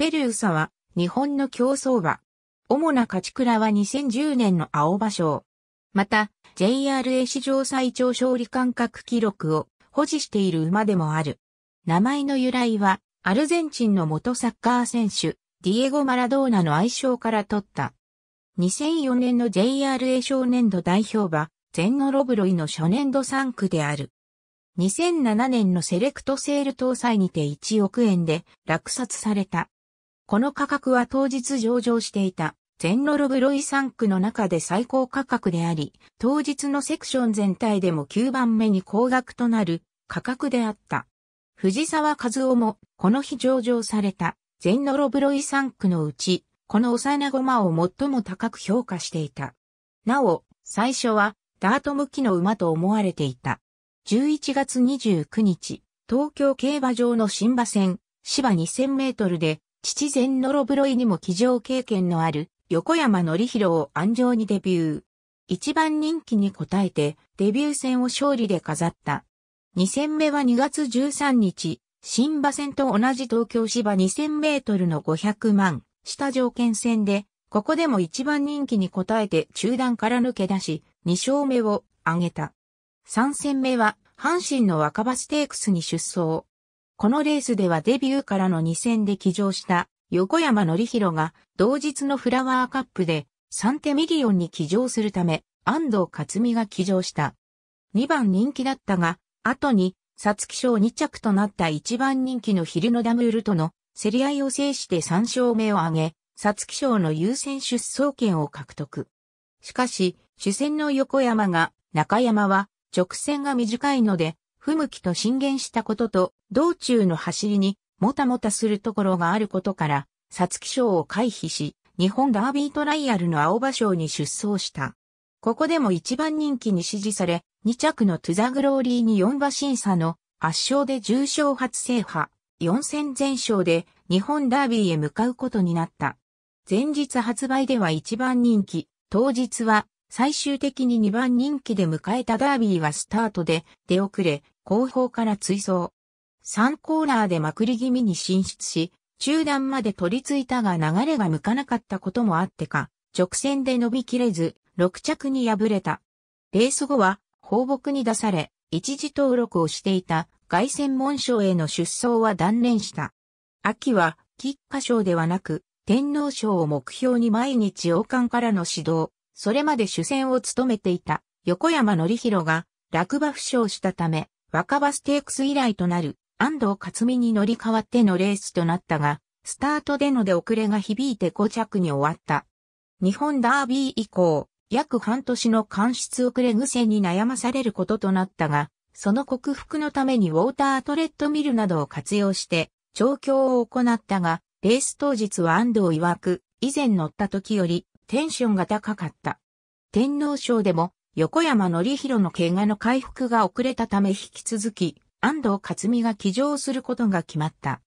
ペルーサは日本の競争馬。主な勝ち倉は2010年の青葉賞。また、JRA 史上最長勝利間隔記録を保持している馬でもある。名前の由来は、アルゼンチンの元サッカー選手、ディエゴ・マラドーナの愛称から取った。2004年の JRA 少年度代表馬、ゼンノロブロイの初年度3区である。2007年のセレクトセール搭載にて1億円で落札された。この価格は当日上場していた全ロロブロイ3区の中で最高価格であり、当日のセクション全体でも9番目に高額となる価格であった。藤沢和夫もこの日上場された全ノロブロイ3区のうち、この幼駒を最も高く評価していた。なお、最初はダート向きの馬と思われていた。11月29日、東京競馬場の新馬戦、芝2000メートルで父前のロブロイにも騎乗経験のある横山典弘を安城にデビュー。一番人気に応えてデビュー戦を勝利で飾った。2戦目は2月13日、新馬戦と同じ東京芝2000メートルの500万、下条件戦で、ここでも一番人気に応えて中段から抜け出し、2勝目を挙げた。3戦目は、阪神の若葉ステークスに出走。このレースではデビューからの2戦で騎乗した横山則弘が同日のフラワーカップでサンテミリオンに騎乗するため安藤克美が騎乗した。2番人気だったが、後に、皐月賞2着となった1番人気の昼のダムールとの競り合いを制して3勝目を挙げ、皐月賞の優先出走権を獲得。しかし、主戦の横山が、中山は、直線が短いので、不向きと進言したことと、道中の走りに、もたもたするところがあることから、皐月賞を回避し、日本ダービートライアルの青葉賞に出走した。ここでも一番人気に支持され、2着のトゥザグローリーに4馬審査の圧勝で重賞初制覇、4戦全勝で日本ダービーへ向かうことになった。前日発売では一番人気、当日は最終的に2番人気で迎えたダービーはスタートで出遅れ、後方から追走。3コーナーでまくり気味に進出し、中段まで取り付いたが流れが向かなかったこともあってか、直線で伸びきれず、6着に敗れた。レース後は、放牧に出され、一時登録をしていた凱旋門賞への出走は断念した。秋は、菊花賞ではなく、天皇賞を目標に毎日王冠からの指導、それまで主戦を務めていた横山則弘が落馬負傷したため、若葉ステークス以来となる安藤克美に乗り換わってのレースとなったが、スタートでので遅れが響いて5着に終わった。日本ダービー以降、約半年の間質遅れ癖に悩まされることとなったが、その克服のためにウォータートレッドミルなどを活用して、調教を行ったが、レース当日は安藤曰く、以前乗った時より、テンションが高かった。天皇賞でも横山則弘の怪我の回復が遅れたため引き続き、安藤克美が騎乗することが決まった。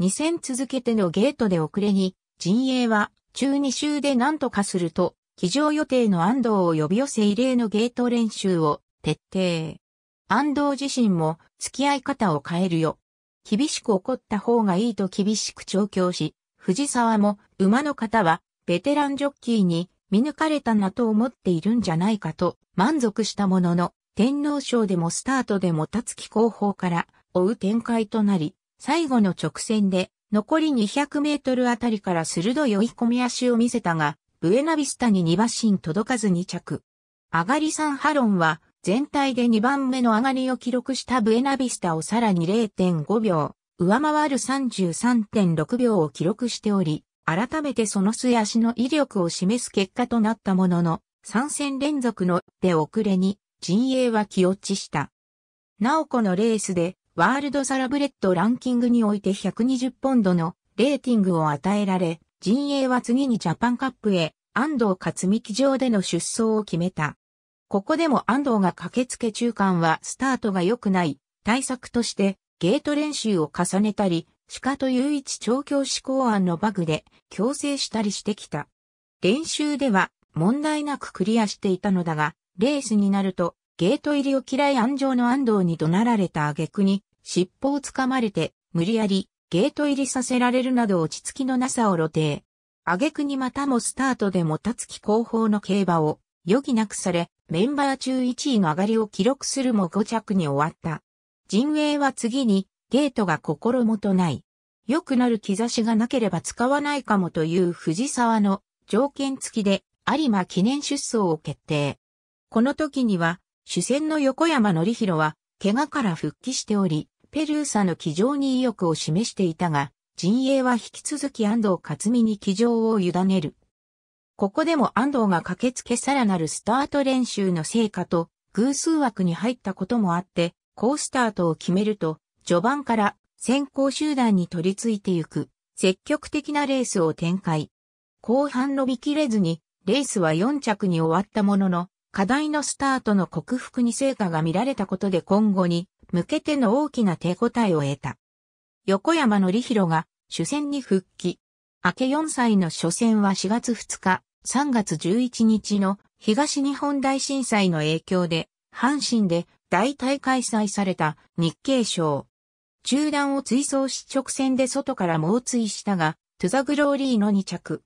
2戦続けてのゲートで遅れに、陣営は中2週で何とかすると、騎乗予定の安藤を呼び寄せ異例のゲート練習を徹底。安藤自身も付き合い方を変えるよ。厳しく怒った方がいいと厳しく調教し、藤沢も馬の方はベテランジョッキーに見抜かれたなと思っているんじゃないかと満足したものの、天皇賞でもスタートでもたつき後方から追う展開となり、最後の直線で残り200メートルあたりから鋭い追い込み足を見せたが、ブエナビスタに2馬身届かず2着。上がり3ハロンは全体で2番目の上がりを記録したブエナビスタをさらに0.5秒、上回る33.6秒を記録しており、改めてその素足の威力を示す結果となったものの、3戦連続の出遅れに、陣営は気落ちした。なおこのレースで、ワールドサラブレッドランキングにおいて120ポンドのレーティングを与えられ、陣営は次にジャパンカップへ安藤勝美騎場での出走を決めた。ここでも安藤が駆けつけ中間はスタートが良くない対策としてゲート練習を重ねたり鹿と雄一調教師考案のバグで強制したりしてきた。練習では問題なくクリアしていたのだが、レースになるとゲート入りを嫌い安城の安藤に怒鳴られた挙句に尻尾をつかまれて無理やりゲート入りさせられるなど落ち着きのなさを露呈。挙句にまたもスタートでもたつき後方の競馬を余儀なくされ、メンバー中1位の上がりを記録するも5着に終わった。陣営は次にゲートが心もとない。良くなる兆しがなければ使わないかもという藤沢の条件付きで有馬記念出走を決定。この時には主戦の横山則弘は怪我から復帰しており、ペルーサの騎乗に意欲を示していたが、陣営は引き続き安藤勝美に騎乗を委ねる。ここでも安藤が駆けつけさらなるスタート練習の成果と偶数枠に入ったこともあって、好スタートを決めると、序盤から先行集団に取り付いてゆく積極的なレースを展開。後半伸びきれずにレースは4着に終わったものの課題のスタートの克服に成果が見られたことで今後に向けての大きな手応えを得た。横山則弘が主戦に復帰。明け4歳の初戦は4月2日、3月11日の東日本大震災の影響で、阪神で大体開催された日経賞。中段を追走し直線で外から猛追したが、トゥザグローリーの2着。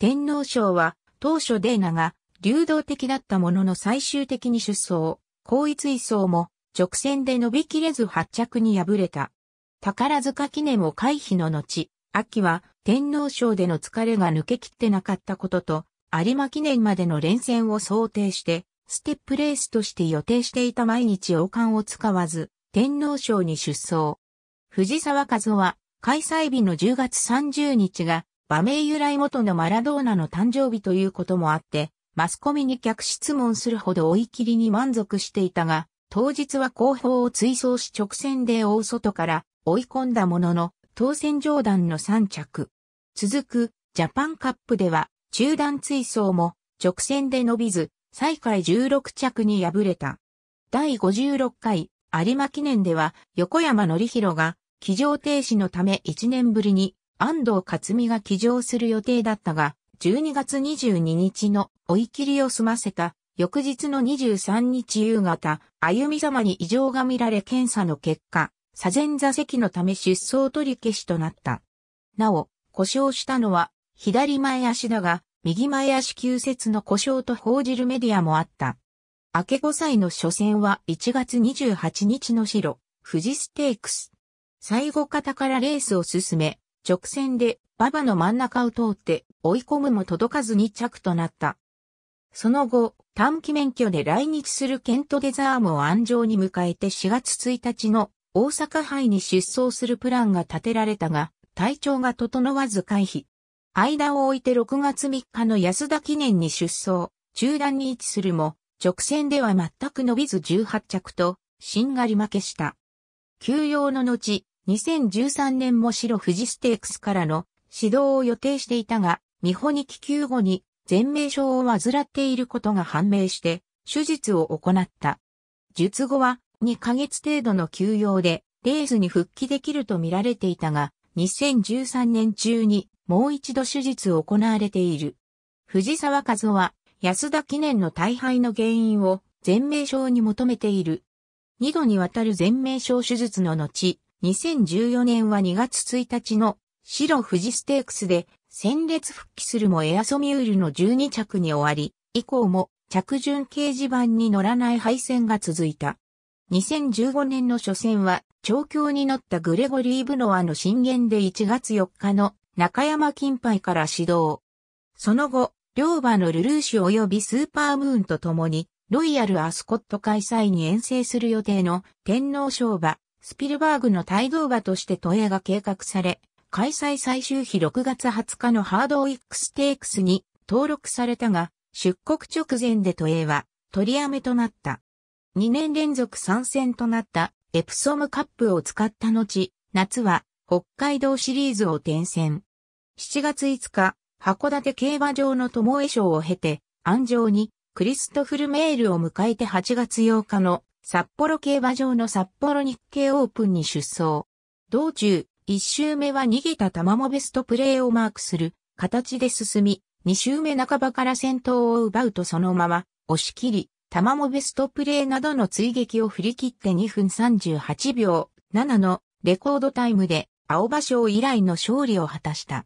天皇賞は、当初デーナが流動的だったものの最終的に出走、後位追走も直線で伸びきれず発着に敗れた。宝塚記念を回避の後、秋は天皇賞での疲れが抜けきってなかったことと、有馬記念までの連戦を想定して、ステップレースとして予定していた毎日王冠を使わず、天皇賞に出走。藤沢和夫は、開催日の10月30日が、馬名由来元のマラドーナの誕生日ということもあって、マスコミに客質問するほど追い切りに満足していたが、当日は後方を追走し直線で大外から追い込んだものの、当選上段の3着。続く、ジャパンカップでは、中段追走も直線で伸びず、最下位16着に敗れた。第56回有馬記念では、横山則弘が起乗停止のため1年ぶりに安藤勝美が起乗する予定だったが、12月22日の追い切りを済ませた翌日の23日夕方、歩み様に異常が見られ検査の結果、左前座席のため出走取り消しとなった。なお、故障したのは左前足だが、右前足急接の故障と報じるメディアもあった。明け5歳の初戦は1月28日の白、富士ステークス。最後方からレースを進め、直線で馬場の真ん中を通って追い込むも届かず2着となった。その後、短期免許で来日するケント・デザームを安城に迎えて4月1日の大阪杯に出走するプランが立てられたが、体調が整わず回避。間を置いて6月3日の安田記念に出走、中断に位置するも、直線では全く伸びず18着と、しんがり負けした。休養の後、2013年も白富士ステークスからの指導を予定していたが、美穂に気球後に全名症を患っていることが判明して、手術を行った。術後は2ヶ月程度の休養で、レースに復帰できると見られていたが、2013年中にもう一度手術を行われている。藤沢和夫は安田記念の大敗の原因を全名症に求めている。二度にわたる全名症手術の後、2014年は2月1日の白富士ステークスで戦列復帰するもエアソミュールの12着に終わり、以降も着順掲示板に乗らない敗戦が続いた。2015年の初戦は、調教に乗ったグレゴリー・ブノアの震源で1月4日の中山金杯から始動。その後、両馬のルルーシュ及びスーパームーンと共に、ロイヤル・アスコット開催に遠征する予定の天皇賞馬、スピルバーグの帯同馬として都営が計画され、開催最終日6月20日のハードウィックステークスに登録されたが、出国直前で都営は取りやめとなった。2年連続参戦となったエプソムカップを使った後、夏は北海道シリーズを転戦。7月5日、函館競馬場の友江賞を経て、安城にクリストフルメールを迎えて8月8日の札幌競馬場の札幌日経オープンに出走。道中、一周目は逃げた玉もベストプレーをマークする形で進み、二周目半ばから先頭を奪うとそのまま押し切り、玉もベストプレーなどの追撃を振り切って2分38秒7のレコードタイムで青葉賞以来の勝利を果たした。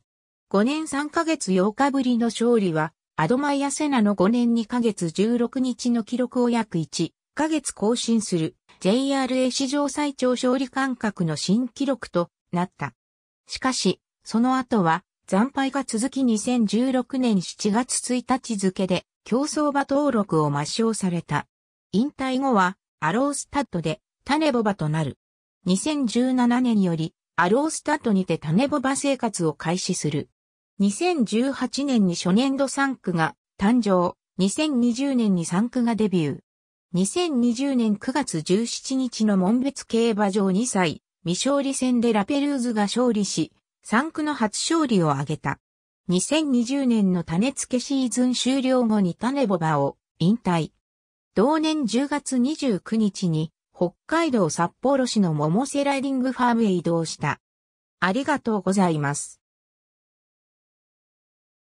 5年3ヶ月8日ぶりの勝利は、アドマイアセナの5年2ヶ月16日の記録を約1、ヶ月更新する JRA 史上最長勝利間隔の新記録となった。しかし、その後は惨敗が続き2016年7月1日付で競争馬登録を抹消された。引退後はアロースタッドで種ボバとなる。2017年よりアロースタッドにて種ボバ生活を開始する。2018年に初年度3区が誕生、2020年に3区がデビュー。2020年9月17日の門別競馬場2歳、未勝利戦でラペルーズが勝利し、3区の初勝利を挙げた。2020年の種付けシーズン終了後に種ボバを引退。同年10月29日に北海道札幌市の桃瀬ライディングファームへ移動した。ありがとうございます。